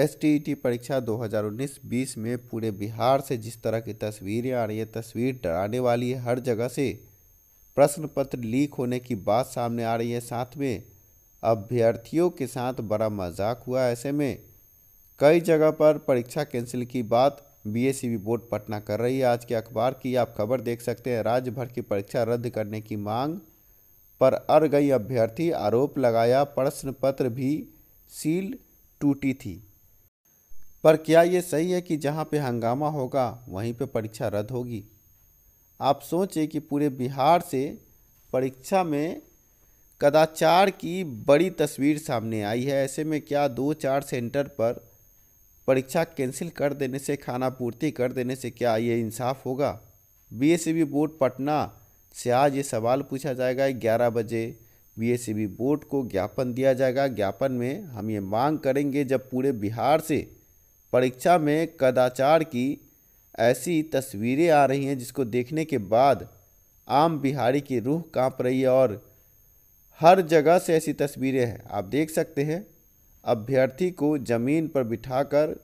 S e परीक्षा 2019-20 में पूरे बिहार से जिस तरह की तस्वीरें आ रही है तस्वीर डराने वाली है हर जगह से प्रश्न पत्र लीक होने की बात सामने आ रही है साथ में अभ्यर्थियों के साथ बड़ा मजाक हुआ ऐसे में कई जगह पर परीक्षा कैंसिल की बात बी e बोर्ड पटना कर रही है आज के अखबार की आप खबर देख सकते हैं राज्य भर की परीक्षा रद्द करने की मांग पर अर गई अभ्यर्थी आरोप लगाया प्रश्न पत्र भी सील टूटी थी पर क्या ये सही है कि जहाँ पे हंगामा होगा वहीं पे परीक्षा रद्द होगी आप सोचें कि पूरे बिहार से परीक्षा में कदाचार की बड़ी तस्वीर सामने आई है ऐसे में क्या दो चार सेंटर पर परीक्षा कैंसिल कर देने से खाना पूर्ति कर देने से क्या ये इंसाफ होगा बीएसईबी बोर्ड पटना से आज ये सवाल पूछा जाएगा ग्यारह बजे बीएसईबी बोर्ड को ज्ञापन दिया जाएगा ज्ञापन में हम ये मांग करेंगे जब पूरे बिहार से परीक्षा में कदाचार की ऐसी तस्वीरें आ रही हैं जिसको देखने के बाद आम बिहारी की रूह कांप रही है और हर जगह से ऐसी तस्वीरें हैं आप देख सकते हैं अभ्यर्थी को ज़मीन पर बिठाकर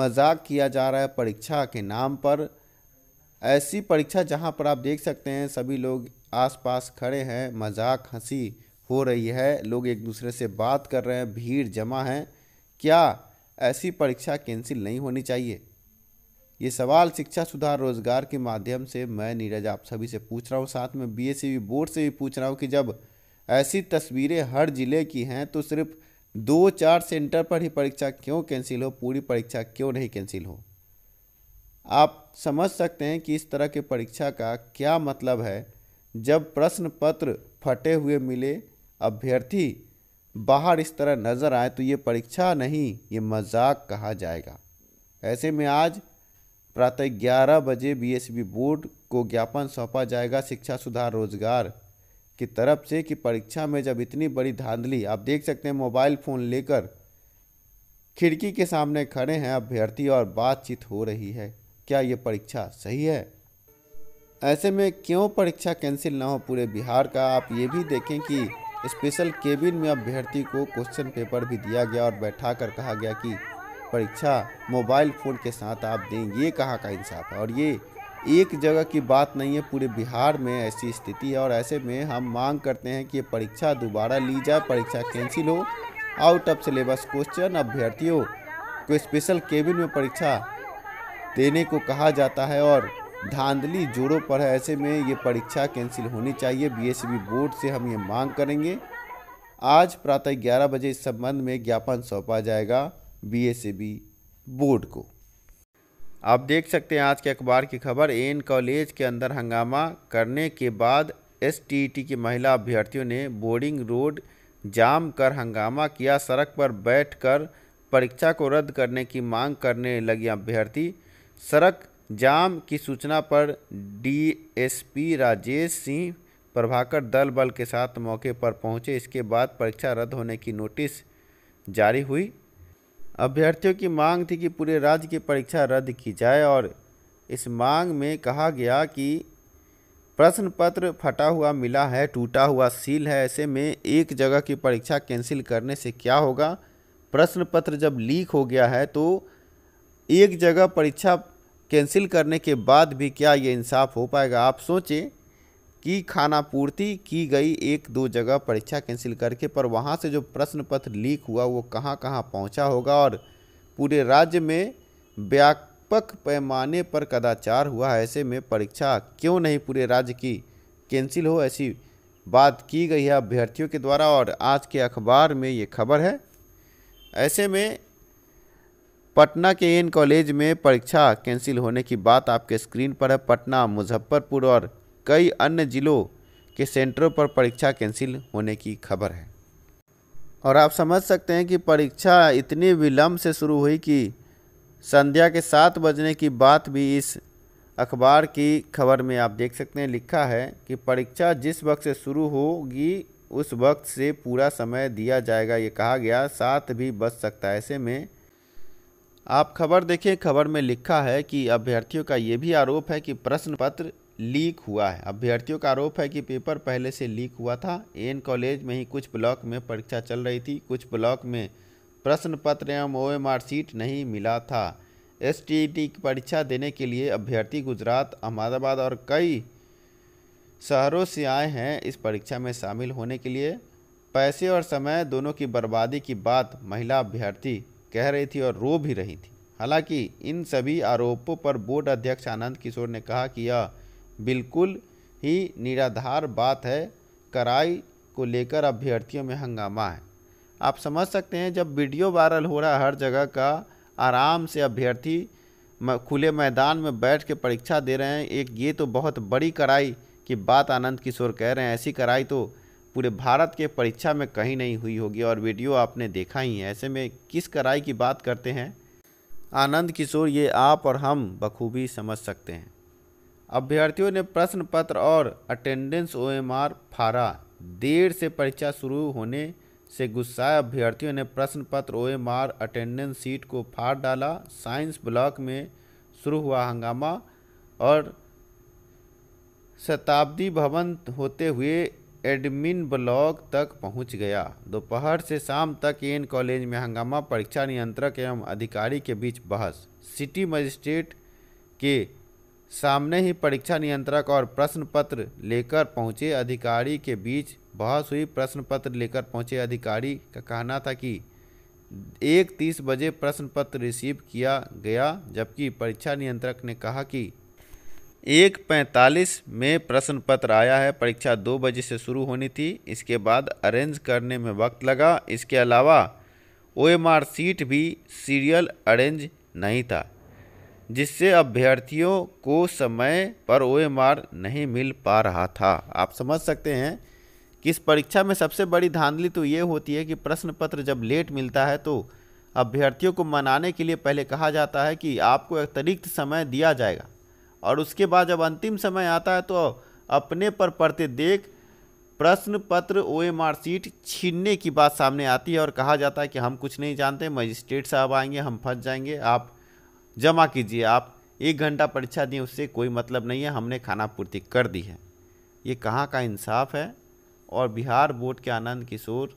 मजाक किया जा रहा है परीक्षा के नाम पर ऐसी परीक्षा जहां पर आप देख सकते हैं सभी लोग आसपास खड़े हैं मजाक हंसी हो रही है लोग एक दूसरे से बात कर रहे हैं भीड़ जमा है क्या ऐसी परीक्षा कैंसिल नहीं होनी चाहिए ये सवाल शिक्षा सुधार रोजगार के माध्यम से मैं नीरज आप सभी से पूछ रहा हूँ साथ में बी एस बोर्ड से भी पूछ रहा हूँ कि जब ऐसी तस्वीरें हर जिले की हैं तो सिर्फ दो चार सेंटर पर ही परीक्षा क्यों कैंसिल हो पूरी परीक्षा क्यों नहीं कैंसिल हो आप समझ सकते हैं कि इस तरह के परीक्षा का क्या मतलब है जब प्रश्न पत्र फटे हुए मिले अभ्यर्थी बाहर इस तरह नज़र आए तो ये परीक्षा नहीं ये मजाक कहा जाएगा ऐसे में आज प्रातः ग्यारह बजे बीएसबी e बोर्ड को ज्ञापन सौंपा जाएगा शिक्षा सुधार रोजगार की तरफ से कि परीक्षा में जब इतनी बड़ी धांधली आप देख सकते हैं मोबाइल फ़ोन लेकर खिड़की के सामने खड़े हैं अभ्यर्थी और बातचीत हो रही है क्या ये परीक्षा सही है ऐसे में क्यों परीक्षा कैंसिल ना हो पूरे बिहार का आप ये भी देखें कि स्पेशल केबिन में अभ्यर्थी को क्वेश्चन पेपर भी दिया गया और बैठा कर कहा गया कि परीक्षा मोबाइल फ़ोन के साथ आप दें ये कहाँ का इंसाफ है और ये एक जगह की बात नहीं है पूरे बिहार में ऐसी स्थिति है और ऐसे में हम मांग करते हैं कि परीक्षा दोबारा ली जाए परीक्षा कैंसिल हो आउट ऑफ सिलेबस क्वेश्चन अभ्यर्थियों को स्पेशल केबिन में परीक्षा देने को कहा जाता है और धांधली जोरों पर है ऐसे में ये परीक्षा कैंसिल होनी चाहिए बीएसबी बोर्ड से हम ये मांग करेंगे आज प्रातः ग्यारह बजे इस संबंध में ज्ञापन सौंपा जाएगा बीएसबी बोर्ड को आप देख सकते हैं आज के अखबार की खबर एन कॉलेज के अंदर हंगामा करने के बाद एस की महिला अभ्यर्थियों ने बोर्डिंग रोड जाम कर हंगामा किया सड़क पर बैठकर परीक्षा को रद्द करने की मांग करने लगी अभ्यर्थी सड़क जाम की सूचना पर डीएसपी राजेश सिंह प्रभाकर दल बल के साथ मौके पर पहुंचे इसके बाद परीक्षा रद्द होने की नोटिस जारी हुई अभ्यर्थियों की मांग थी कि पूरे राज्य की परीक्षा रद्द की जाए और इस मांग में कहा गया कि प्रश्न पत्र फटा हुआ मिला है टूटा हुआ सील है ऐसे में एक जगह की परीक्षा कैंसिल करने से क्या होगा प्रश्न पत्र जब लीक हो गया है तो एक जगह परीक्षा कैंसिल करने के बाद भी क्या ये इंसाफ हो पाएगा आप सोचें कि खाना पूर्ति की गई एक दो जगह परीक्षा कैंसिल करके पर वहाँ से जो प्रश्न पत्र लीक हुआ वो कहाँ कहाँ पहुँचा होगा और पूरे राज्य में व्यापक पैमाने पर कदाचार हुआ ऐसे में परीक्षा क्यों नहीं पूरे राज्य की कैंसिल हो ऐसी बात की गई है अभ्यर्थियों के द्वारा और आज के अखबार में ये खबर है ऐसे में पटना के एन कॉलेज में परीक्षा कैंसिल होने की बात आपके स्क्रीन पर है पटना मुजफ्फरपुर और कई अन्य ज़िलों के सेंटरों पर परीक्षा कैंसिल होने की खबर है और आप समझ सकते हैं कि परीक्षा इतनी विलम्ब से शुरू हुई कि संध्या के सात बजने की बात भी इस अखबार की खबर में आप देख सकते हैं लिखा है कि परीक्षा जिस वक्त से शुरू होगी उस वक्त से पूरा समय दिया जाएगा ये कहा गया साथ भी बच सकता है ऐसे में आप खबर देखें खबर में लिखा है कि अभ्यर्थियों का ये भी आरोप है कि प्रश्न पत्र लीक हुआ है अभ्यर्थियों का आरोप है कि पेपर पहले से लीक हुआ था एन कॉलेज में ही कुछ ब्लॉक में परीक्षा चल रही थी कुछ ब्लॉक में प्रश्न पत्र एवं ओ एम आर सीट नहीं मिला था एस की परीक्षा देने के लिए अभ्यर्थी गुजरात अहमदाबाद और कई शहरों से आए हैं इस परीक्षा में शामिल होने के लिए पैसे और समय दोनों की बर्बादी की बात महिला अभ्यर्थी कह रही थी और रो भी रही थी हालांकि इन सभी आरोपों पर बोर्ड अध्यक्ष आनंद किशोर ने कहा कि यह बिल्कुल ही निराधार बात है कराई को लेकर अभ्यर्थियों में हंगामा है आप समझ सकते हैं जब वीडियो वायरल हो रहा हर जगह का आराम से अभ्यर्थी खुले मैदान में बैठ के परीक्षा दे रहे हैं एक ये तो बहुत बड़ी कराई की बात आनंद किशोर कह रहे हैं ऐसी कराई तो पूरे भारत के परीक्षा में कहीं नहीं हुई होगी और वीडियो आपने देखा ही है ऐसे में किस कड़ाई की बात करते हैं आनंद किशोर ये आप और हम बखूबी समझ सकते हैं अभ्यर्थियों ने प्रश्न पत्र और अटेंडेंस ओ एम आर फारा देर से परीक्षा शुरू होने से गुस्साए अभ्यर्थियों ने प्रश्न पत्र O M R attendance sheet को फाड़ डाला साइंस ब्लॉक में शुरू हुआ हंगामा और शताब्दी भवन होते हुए एडमिन ब्लॉक तक पहुंच गया दोपहर से शाम तक एन कॉलेज में हंगामा परीक्षा नियंत्रक एवं अधिकारी के बीच बहस सिटी मजिस्ट्रेट के सामने ही परीक्षा नियंत्रक और प्रश्न पत्र लेकर पहुंचे अधिकारी के बीच बहस हुई प्रश्न पत्र लेकर पहुंचे अधिकारी का कहना था कि एक तीस बजे प्रश्न पत्र रिसीव किया गया जबकि परीक्षा नियंत्रक ने कहा कि एक पैंतालीस में प्रश्न पत्र आया है परीक्षा दो बजे से शुरू होनी थी इसके बाद अरेंज करने में वक्त लगा इसके अलावा ओ सीट भी सीरियल अरेंज नहीं था जिससे अभ्यर्थियों को समय पर ओ नहीं मिल पा रहा था आप समझ सकते हैं कि इस परीक्षा में सबसे बड़ी धांधली तो ये होती है कि प्रश्न पत्र जब लेट मिलता है तो अभ्यर्थियों को मनाने के लिए पहले कहा जाता है कि आपको अतिरिक्त समय दिया जाएगा और उसके बाद जब अंतिम समय आता है तो अपने पर पढ़ते देख प्रश्न पत्र ओ एम आर सीट छीनने की बात सामने आती है और कहा जाता है कि हम कुछ नहीं जानते मजिस्ट्रेट साहब आएंगे हम फंस जाएंगे आप जमा कीजिए आप एक घंटा परीक्षा दिए उससे कोई मतलब नहीं है हमने खाना पूर्ति कर दी है ये कहाँ का इंसाफ है और बिहार बोर्ड के आनंद किशोर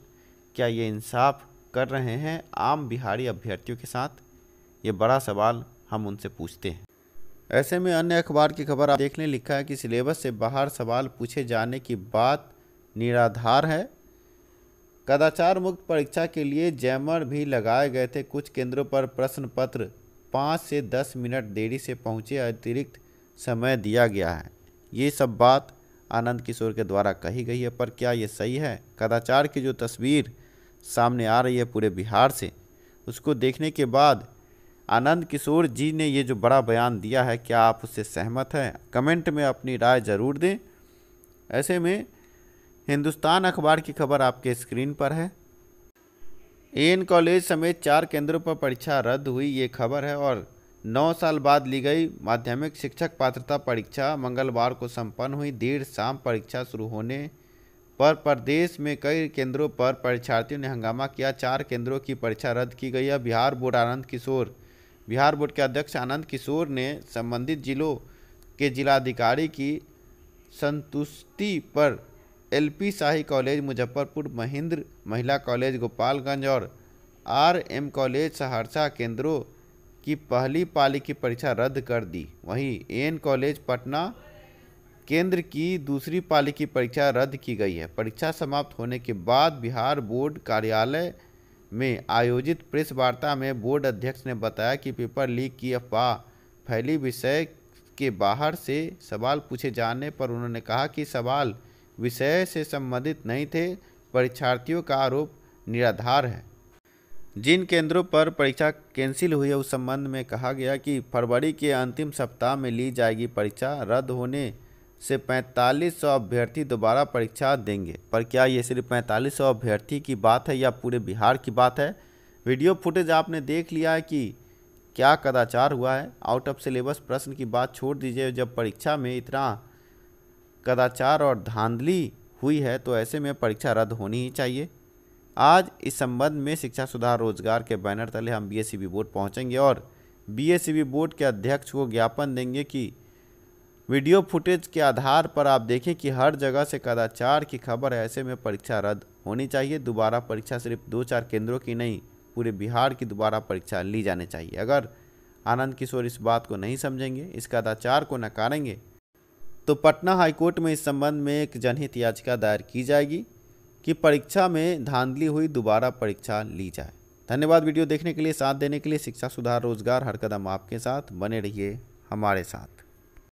क्या ये इंसाफ कर रहे हैं आम बिहारी अभ्यर्थियों के साथ ये बड़ा सवाल हम उनसे पूछते हैं ऐसे में अन्य अखबार की खबर आप देखने लिखा है कि सिलेबस से बाहर सवाल पूछे जाने की बात निराधार है कदाचार मुक्त परीक्षा के लिए जैमर भी लगाए गए थे कुछ केंद्रों पर प्रश्न पत्र पाँच से दस मिनट देरी से पहुँचे अतिरिक्त समय दिया गया है ये सब बात आनंद किशोर के द्वारा कही गई है पर क्या ये सही है कदाचार की जो तस्वीर सामने आ रही है पूरे बिहार से उसको देखने के बाद आनंद किशोर जी ने ये जो बड़ा बयान दिया है क्या आप उससे सहमत हैं कमेंट में अपनी राय ज़रूर दें ऐसे में हिंदुस्तान अखबार की खबर आपके स्क्रीन पर है एन कॉलेज समेत चार केंद्रों पर परीक्षा रद्द हुई ये खबर है और नौ साल बाद ली गई माध्यमिक शिक्षक पात्रता परीक्षा मंगलवार को संपन्न हुई देर शाम परीक्षा शुरू होने पर प्रदेश में कई केंद्रों पर परीक्षार्थियों ने हंगामा किया चार केंद्रों की परीक्षा रद्द की गई है बिहार बोर्ड आनंद किशोर बिहार बोर्ड के अध्यक्ष आनंद किशोर ने संबंधित जिलों के जिलाधिकारी की संतुष्टि पर एलपी शाही कॉलेज मुजफ्फरपुर महेंद्र महिला कॉलेज गोपालगंज और आरएम कॉलेज सहरसा केंद्रों की पहली पाली की परीक्षा रद्द कर दी वहीं एन कॉलेज पटना केंद्र की दूसरी पाली की परीक्षा रद्द की गई है परीक्षा समाप्त होने के बाद बिहार बोर्ड कार्यालय में आयोजित प्रेस वार्ता में बोर्ड अध्यक्ष ने बताया कि पेपर लीक की अफवाह फैली विषय के बाहर से सवाल पूछे जाने पर उन्होंने कहा कि सवाल विषय से संबंधित नहीं थे परीक्षार्थियों का आरोप निराधार है जिन केंद्रों पर परीक्षा कैंसिल हुई है उस संबंध में कहा गया कि फरवरी के अंतिम सप्ताह में ली जाएगी परीक्षा रद्द होने से 4500 अभ्यर्थी दोबारा परीक्षा देंगे पर क्या ये सिर्फ 4500 अभ्यर्थी की बात है या पूरे बिहार की बात है वीडियो फुटेज आपने देख लिया है कि क्या कदाचार हुआ है आउट ऑफ सिलेबस प्रश्न की बात छोड़ दीजिए जब परीक्षा में इतना कदाचार और धांधली हुई है तो ऐसे में परीक्षा रद्द होनी ही चाहिए आज इस संबंध में शिक्षा सुधार रोजगार के बैनर तले हम बी बोर्ड e पहुँचेंगे और बी बोर्ड e के अध्यक्ष को ज्ञापन देंगे कि वीडियो फुटेज के आधार पर आप देखें कि हर जगह से कदाचार की खबर है ऐसे में परीक्षा रद्द होनी चाहिए दोबारा परीक्षा सिर्फ दो चार केंद्रों की नहीं पूरे बिहार की दोबारा परीक्षा ली जानी चाहिए अगर आनंद किशोर इस बात को नहीं समझेंगे इस कदाचार को नकारेंगे तो पटना हाईकोर्ट में इस संबंध में एक जनहित याचिका दायर की जाएगी कि परीक्षा में धांधली हुई दोबारा परीक्षा ली जाए धन्यवाद वीडियो देखने के लिए साथ देने के लिए शिक्षा सुधार रोजगार हर कदम आपके साथ बने रहिए हमारे साथ